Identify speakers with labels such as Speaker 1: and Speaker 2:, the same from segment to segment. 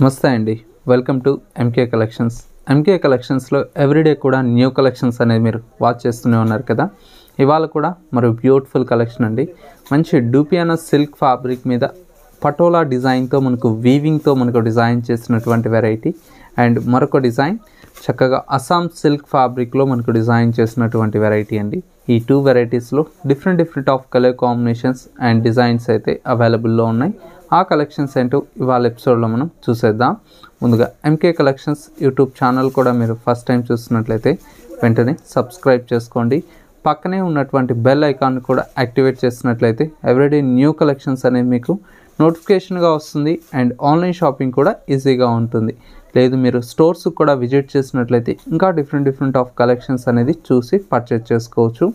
Speaker 1: నమస్తే అండి welcome to MK collections MK కలెక్షన్స్లో ఎవ్రీడే కూడా న్యూ కలెక్షన్స్ అనేది మీరు వాచ్ చేస్తూనే ఉన్నారు కదా ఇవాళ కూడా మరి బ్యూటిఫుల్ కలెక్షన్ అండి మంచి డూపియానా సిల్క్ ఫ్యాబ్రిక్ మీద పటోలా డిజైన్తో మనకు వీవింగ్తో మనకు డిజైన్ చేసినటువంటి వెరైటీ అండ్ మరొక డిజైన్ చక్కగా అస్సాం సిల్క్ ఫ్యాబ్రిక్లో మనకు డిజైన్ చేసినటువంటి వెరైటీ అండి ఈ టూ వెరైటీస్లో different different of colour combinations and designs అయితే అవైలబుల్లో ఉన్నాయి ఆ కలెక్షన్స్ ఏంటో ఇవాళ ఎపిసోడ్లో మనం చూసేద్దాం ముందుగా ఎంకే కలెక్షన్స్ యూట్యూబ్ ఛానల్ కూడా మీరు ఫస్ట్ టైం చూస్తున్నట్లయితే వెంటనే సబ్స్క్రైబ్ చేసుకోండి పక్కనే ఉన్నటువంటి బెల్ ఐకాన్ కూడా యాక్టివేట్ చేసినట్లయితే ఎవ్రీడే న్యూ కలెక్షన్స్ అనేది మీకు నోటిఫికేషన్గా వస్తుంది అండ్ ఆన్లైన్ షాపింగ్ కూడా ఈజీగా ఉంటుంది లేదు మీరు స్టోర్స్ కూడా విజిట్ చేసినట్లయితే ఇంకా డిఫరెంట్ డిఫరెంట్ ఆఫ్ కలెక్షన్స్ అనేది చూసి పర్చేజ్ చేసుకోవచ్చు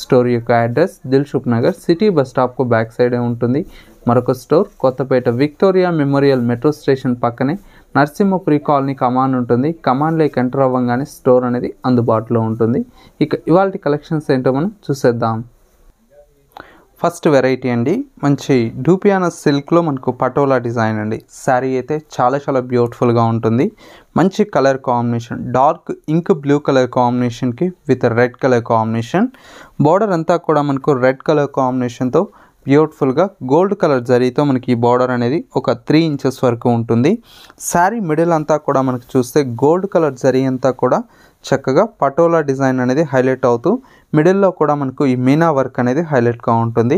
Speaker 1: స్టోర్ యొక్క address Dilsukhnagar city bus స్టాప్కు బ్యాక్ సైడే ఉంటుంది మరొక store Kothapet Victoria Memorial metro station పక్కనే నర్సింహపురి కాలనీ కమాన్ ఉంటుంది కమాన్లోకి ఎంటర్ అవ్వగానే స్టోర్ అనేది అందుబాటులో ఉంటుంది ఇక ఇవాళ కలెక్షన్స్ ఏంటో మనం చూసేద్దాం ఫస్ట్ వెరైటీ అండి మంచి డూపియానా సిల్క్లో మనకు పటోలా డిజైన్ అండి శారీ అయితే చాలా చాలా బ్యూటిఫుల్గా ఉంటుంది మంచి colour combination dark ink blue colour కాంబినేషన్కి with red colour combination border అంతా కూడా మనకు రెడ్ కలర్ కాంబినేషన్తో బ్యూటిఫుల్గా గోల్డ్ కలర్ జరీతో మనకి ఈ బార్డర్ అనేది ఒక త్రీ ఇంచెస్ వరకు ఉంటుంది శారీ మిడిల్ అంతా కూడా మనకి చూస్తే గోల్డ్ కలర్ జరీ అంతా కూడా చక్కగా పటోలా డిజైన్ అనేది హైలైట్ అవుతూ మిడిల్లో కూడా మనకు ఈ మీనా వర్క్ అనేది హైలైట్గా ఉంటుంది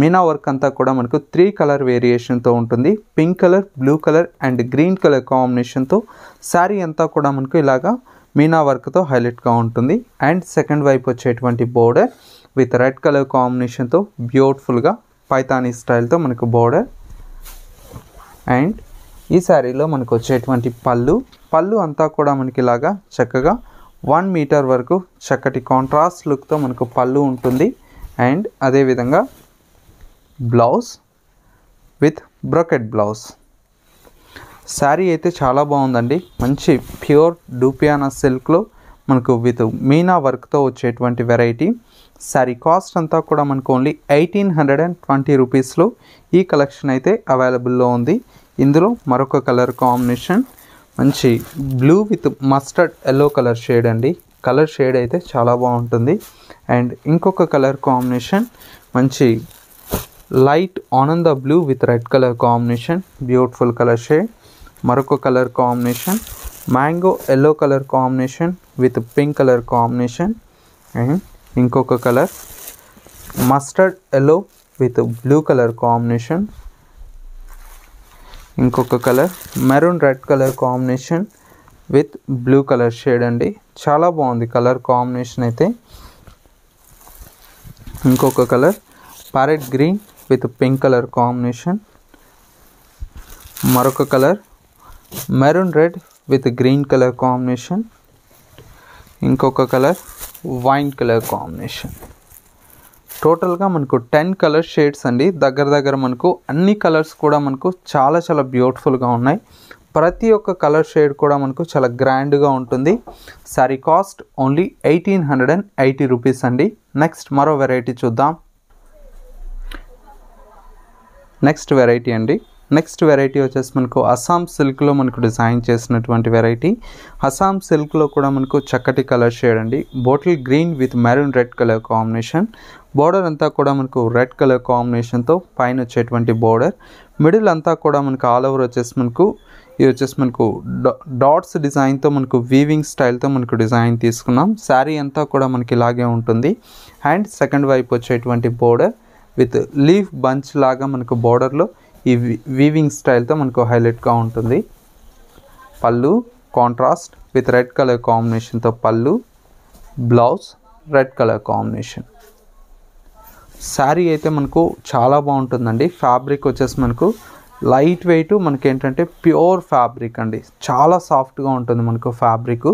Speaker 1: మీనా వర్క్ అంతా కూడా మనకు త్రీ కలర్ వేరియేషన్తో ఉంటుంది pink colour blue colour and green colour కాంబినేషన్తో శారీ అంతా కూడా మనకు ఇలాగా మీనా వర్క్తో హైలైట్గా ఉంటుంది అండ్ సెకండ్ వైపు వచ్చేటువంటి బోర్డర్ విత్ రెడ్ కలర్ కాంబినేషన్తో బ్యూటిఫుల్గా పైతానీ స్టైల్తో మనకు బోర్డర్ అండ్ ఈ శారీలో మనకు వచ్చేటువంటి పళ్ళు పళ్ళు అంతా కూడా మనకి ఇలాగా చక్కగా వన్ మీటర్ వరకు చక్కటి కాంట్రాస్ట్ లుక్తో మనకు పళ్ళు ఉంటుంది అండ్ అదేవిధంగా blouse with brocade blouse sari అయితే చాలా బాగుందండి మంచి ప్యూర్ డూపియానా సిల్క్లో మనకు విత్ మీనా వర్క్తో వచ్చేటువంటి వెరైటీ శారీ కాస్ట్ అంతా కూడా మనకు only eighteen hundred and twenty రూపీస్లో ఈ కలెక్షన్ అయితే అవైలబుల్లో ఉంది ఇందులో మరొక కలర్ కాంబినేషన్ మంచి blue with mustard yellow colour shade అండి కలర్ షేడ్ అయితే చాలా బాగుంటుంది అండ్ ఇంకొక కలర్ కాంబినేషన్ మంచి లైట్ ఆనంద blue with red colour combination beautiful colour shade మరొక colour combination mango yellow colour combination with pink colour combination and ఇంకొక colour mustard yellow with blue colour combination ఇంకొక colour maroon red colour combination with blue colour shade అండి చాలా బాగుంది colour combination అయితే ఇంకొక colour parrot green with pink colour combination మరొక colour maroon red with green colour combination ఇంకొక colour wine colour combination టోటల్గా మనకు టెన్ కలర్ షేడ్స్ అండి దగ్గర దగ్గర మనకు అన్ని కలర్స్ కూడా మనకు చాలా చాలా బ్యూటిఫుల్గా ఉన్నాయి ప్రతి ఒక్క కలర్ షేడ్ కూడా మనకు చాలా గ్రాండ్గా ఉంటుంది sari cost only eighteen hundred and eighty rupees అండి నెక్స్ట్ మరో వెరైటీ చూద్దాం నెక్స్ట్ వెరైటీ అండి నెక్స్ట్ వెరైటీ వచ్చేసి మనకు అస్సాం సిల్క్లో మనకు డిజైన్ చేసినటువంటి వెరైటీ అస్సాం సిల్క్లో కూడా మనకు చక్కటి కలర్ షేడ్ అండి bottle green with maroon red colour combination border అంతా కూడా మనకు రెడ్ కలర్ కాంబినేషన్తో పైన వచ్చేటువంటి బోర్డర్ మిడిల్ అంతా కూడా మనకు ఆల్ ఓవర్ వచ్చేసి మనకు ఇది వచ్చేసి మనకు డాట్స్ డిజైన్తో మనకు వీవింగ్ స్టైల్తో మనకు డిజైన్ తీసుకున్నాం శారీ అంతా కూడా మనకి ఇలాగే ఉంటుంది అండ్ సెకండ్ వైపు వచ్చేటువంటి బోర్డర్ విత్ లీఫ్ బంచ్ లాగా మనకు బోర్డర్లో ఈ వీవింగ్ స్టైల్తో మనకు హైలైట్గా ఉంటుంది పళ్ళు కాంట్రాస్ట్ విత్ రెడ్ కలర్ కాంబినేషన్తో పళ్ళు blouse red colour combination sari అయితే మనకు చాలా బాగుంటుందండి ఫ్యాబ్రిక్ వచ్చేసి మనకు లైట్ వెయిట్ మనకి ఏంటంటే ప్యూర్ ఫ్యాబ్రిక్ అండి చాలా సాఫ్ట్గా ఉంటుంది మనకు ఫ్యాబ్రిక్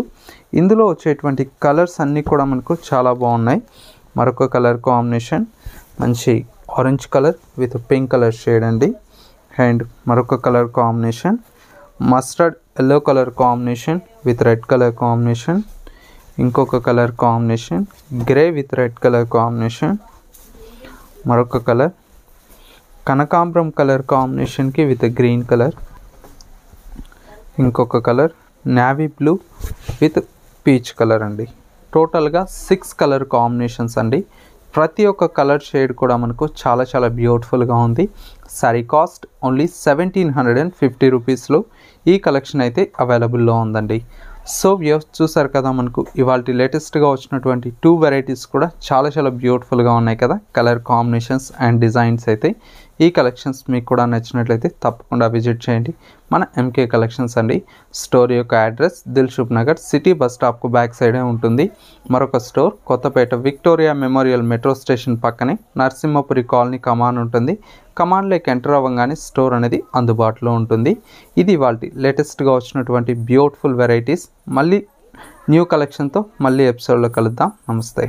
Speaker 1: ఇందులో వచ్చేటువంటి కలర్స్ అన్నీ కూడా మనకు చాలా బాగున్నాయి మరొక కలర్ కాంబినేషన్ మంచి orange colour with pink colour shade అండి అండ్ మరొక colour combination mustard yellow colour combination with red colour combination ఇంకొక colour combination grey with red colour combination మరొక కలర్ కనకాంబరం కలర్ కాంబినేషన్కి విత్ గ్రీన్ కలర్ ఇంకొక colour navy blue with peach colour అండి టోటల్గా six colour combinations అండి ప్రతి ఒక్క కలర్ షేడ్ కూడా మనకు చాలా చాలా బ్యూటిఫుల్గా ఉంది sari cost only seventeen hundred and fifty రూపీస్లో ఈ కలెక్షన్ అయితే అవైలబుల్లో ఉందండి సో వ్యూస్ చూసారు కదా మనకు ఇవాళ లేటెస్ట్గా వచ్చినటువంటి టూ వెరైటీస్ కూడా చాలా చాలా బ్యూటిఫుల్గా ఉన్నాయి కదా కలర్ కాంబినేషన్స్ అండ్ డిజైన్స్ అయితే ఈ కలెక్షన్స్ మీకు కూడా నచ్చినట్లయితే తప్పకుండా విజిట్ చేయండి మన ఎంకే కలెక్షన్స్ అండి స్టోర్ యొక్క address Dilsukhnagar city bus స్టాప్కు బ్యాక్ సైడే ఉంటుంది మరొక store Kothapet Victoria Memorial metro station పక్కనే నరసింహపురి కాలనీ కమాన్ ఉంటుంది కమాండ్లోకి ఎంటర్ అవ్వగానే స్టోర్ అనేది అందుబాటులో ఉంటుంది ఇది వాళ్ళ లేటెస్ట్గా వచ్చినటువంటి బ్యూటిఫుల్ వెరైటీస్ మళ్ళీ న్యూ కలెక్షన్తో మళ్ళీ ఎపిసోడ్లో కలుద్దాం నమస్తే